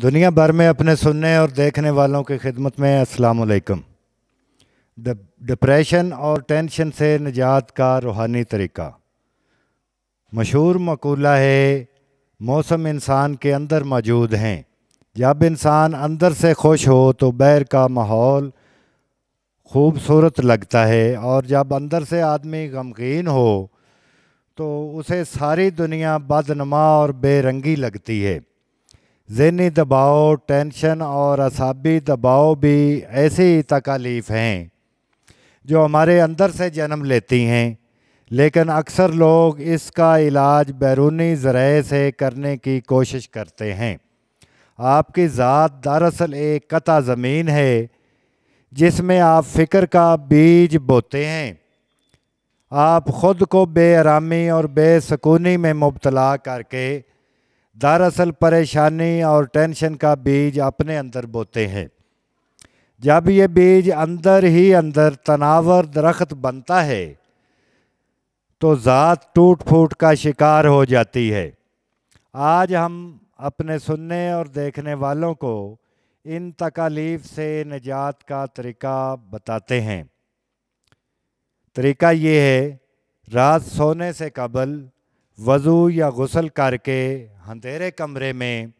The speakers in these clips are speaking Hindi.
दुनिया भर में अपने सुनने और देखने वालों की खिदमत में असलकम डिप्रेशन और टेंशन से निजात का रूहानी तरीका मशहूर मकूला है मौसम इंसान के अंदर मौजूद हैं जब इंसान अंदर से खुश हो तो बैर का माहौल खूबसूरत लगता है और जब अंदर से आदमी गमगीन हो तो उसे सारी दुनिया बदनमा और बेरंगी लगती है जहनी दबाव टेंशन और असाबी दबाव भी ऐसी ही तकालीफ़ हैं जो हमारे अंदर से जन्म लेती हैं लेकिन अक्सर लोग इसका इलाज बैरूनी ज़राए से करने की कोशिश करते हैं आपकी ज़ात दरअसल एक कता ज़मीन है जिसमें आप फ़िक्र का बीज बोते हैं आप ख़ुद को बेआरामी और बेसकूनी में मुबतला करके दरअसल परेशानी और टेंशन का बीज अपने अंदर बोते हैं जब ये बीज अंदर ही अंदर तनावर दरख्त बनता है तो ज़ात टूट फूट का शिकार हो जाती है आज हम अपने सुनने और देखने वालों को इन तकालीफ से निजात का तरीका बताते हैं तरीका ये है रात सोने से कबल वज़ू या गसल करके अंधेरे कमरे में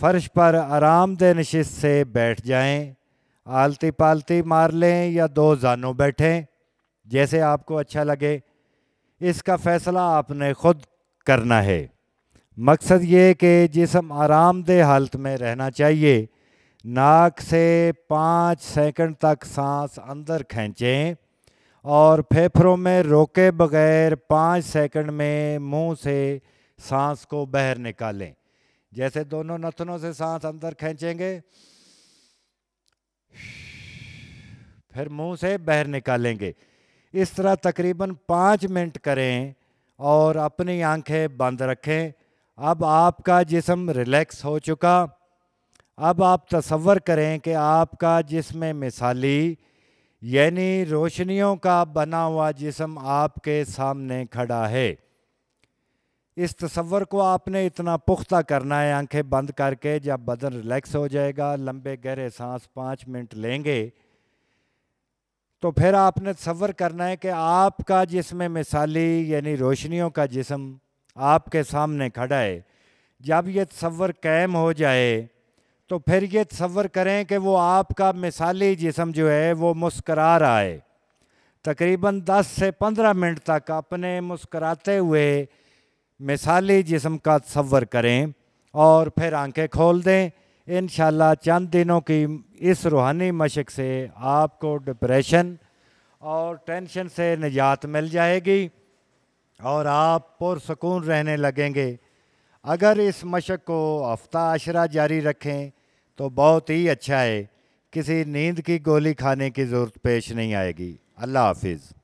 फर्श पर आरामदह नशस्त से बैठ जाएं, आलती पालती मार लें या दो जानों बैठें जैसे आपको अच्छा लगे इसका फ़ैसला आपने खुद करना है मकसद ये कि जिसम आरामदह हालत में रहना चाहिए नाक से पाँच सेकंड तक सांस अंदर खींचें और फेफड़ों में रोके बगैर पाँच सेकंड में मुंह से सांस को बाहर निकालें जैसे दोनों नथनों से सांस अंदर खींचेंगे फिर मुंह से बाहर निकालेंगे इस तरह तकरीबन पाँच मिनट करें और अपनी आंखें बंद रखें अब आपका जिसम रिलैक्स हो चुका अब आप तसवर करें कि आपका जिसमें मिसाली यानी रोशनियों का बना हुआ जिसम आपके सामने खड़ा है इस तस्वर को आपने इतना पुख्ता करना है आंखें बंद करके जब बदन रिलैक्स हो जाएगा लंबे गहरे सांस पाँच मिनट लेंगे तो फिर आपने तस्वर करना है कि आपका जिसमें मिसाली यानी रोशनियों का जिसम आपके सामने खड़ा है जब ये तस्वर कैम हो जाए तो फिर ये तस्वर करें कि वो आपका मिसाली जिसम जो है वो मुस्करा रहा है तकरीबन 10 से 15 मिनट तक अपने मुस्कराते हुए मिसाली जिसम का तस्वर करें और फिर आंखें खोल दें इन चंद दिनों की इस रूहानी मशक से आपको डिप्रेशन और टेंशन से निजात मिल जाएगी और आप पुरसकून रहने लगेंगे अगर इस मशक को हफ्ता आशरा जारी रखें तो बहुत ही अच्छा है किसी नींद की गोली खाने की ज़रूरत पेश नहीं आएगी अल्लाह हाफिज़